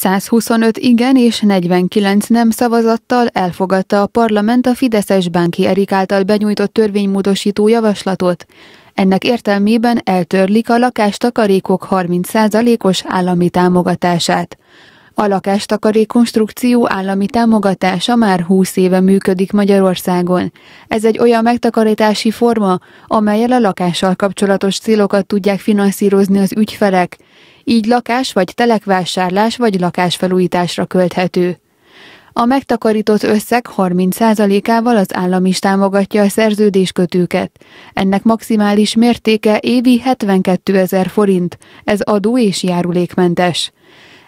125 igen és 49 nem szavazattal elfogadta a parlament a Fideszes Bánki Erik által benyújtott törvénymódosító javaslatot. Ennek értelmében eltörlik a lakástakarékok 30%-os állami támogatását. A lakástakarék konstrukció állami támogatása már 20 éve működik Magyarországon. Ez egy olyan megtakarítási forma, amelyel a lakással kapcsolatos célokat tudják finanszírozni az ügyfelek így lakás vagy telekvásárlás vagy lakásfelújításra költhető. A megtakarított összeg 30%-ával az állam is támogatja a szerződéskötőket. Ennek maximális mértéke évi 72 ezer forint, ez adó és járulékmentes.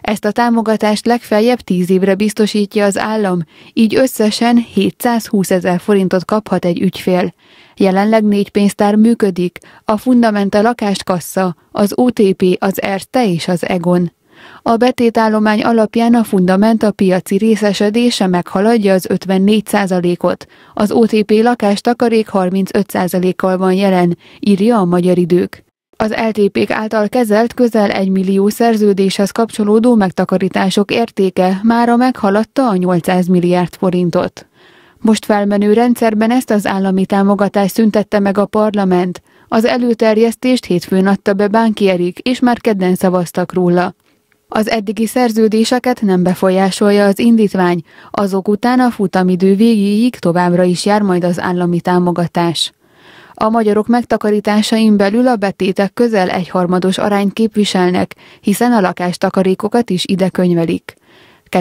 Ezt a támogatást legfeljebb 10 évre biztosítja az állam, így összesen 720 ezer forintot kaphat egy ügyfél. Jelenleg négy pénztár működik, a Fundamenta lakáskassa, az OTP, az ERTE és az EGON. A betétállomány alapján a fundamenta piaci részesedése meghaladja az 54%-ot, az OTP lakástakarék 35%-kal van jelen, írja a magyar idők. Az LTP által kezelt közel 1 millió szerződéshez kapcsolódó megtakarítások értéke mára meghaladta a 800 milliárd forintot. Most felmenő rendszerben ezt az állami támogatást szüntette meg a parlament. Az előterjesztést hétfőn adta be Bánki Erik, és már kedden szavaztak róla. Az eddigi szerződéseket nem befolyásolja az indítvány, azok után a futamidő végéig továbbra is jár majd az állami támogatás. A magyarok megtakarításain belül a betétek közel egyharmados arányt képviselnek, hiszen a lakástakarékokat is ide könyvelik.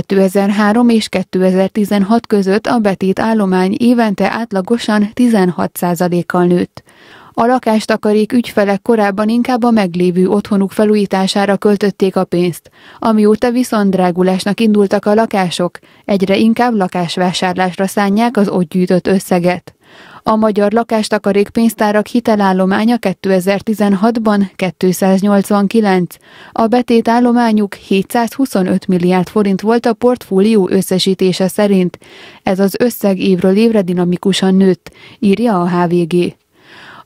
2003 és 2016 között a betét állomány évente átlagosan 16%-kal nőtt. A lakástakarék ügyfelek korábban inkább a meglévő otthonuk felújítására költötték a pénzt, amióta viszont drágulásnak indultak a lakások, egyre inkább lakásvásárlásra szánják az ott gyűjtött összeget. A magyar lakástakarék pénztárak hitelállománya 2016-ban 289, a állományuk 725 milliárd forint volt a portfólió összesítése szerint. Ez az összeg évről évre dinamikusan nőtt, írja a HVG.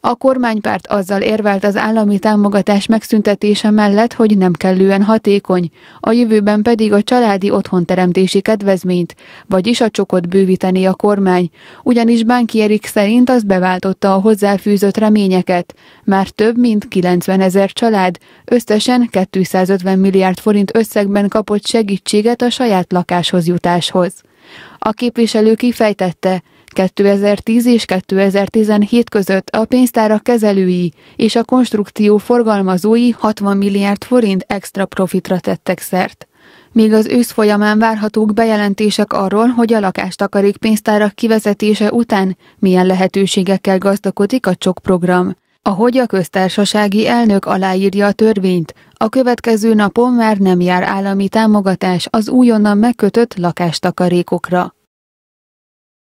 A kormánypárt azzal érvelt az állami támogatás megszüntetése mellett, hogy nem kellően hatékony, a jövőben pedig a családi otthon teremtési kedvezményt, vagyis a csokot bővíteni a kormány, ugyanis Bánki Erik szerint az beváltotta a hozzáfűzött reményeket. Már több mint 90 ezer család összesen 250 milliárd forint összegben kapott segítséget a saját lakáshoz jutáshoz. A képviselő kifejtette, 2010 és 2017 között a pénztárak kezelői és a konstrukció forgalmazói 60 milliárd forint extra profitra tettek szert. Még az ősz folyamán várhatók bejelentések arról, hogy a lakástakarék pénztárak kivezetése után milyen lehetőségekkel gazdagodik a csok program. Ahogy a köztársasági elnök aláírja a törvényt, a következő napon már nem jár állami támogatás az újonnan megkötött lakástakarékokra.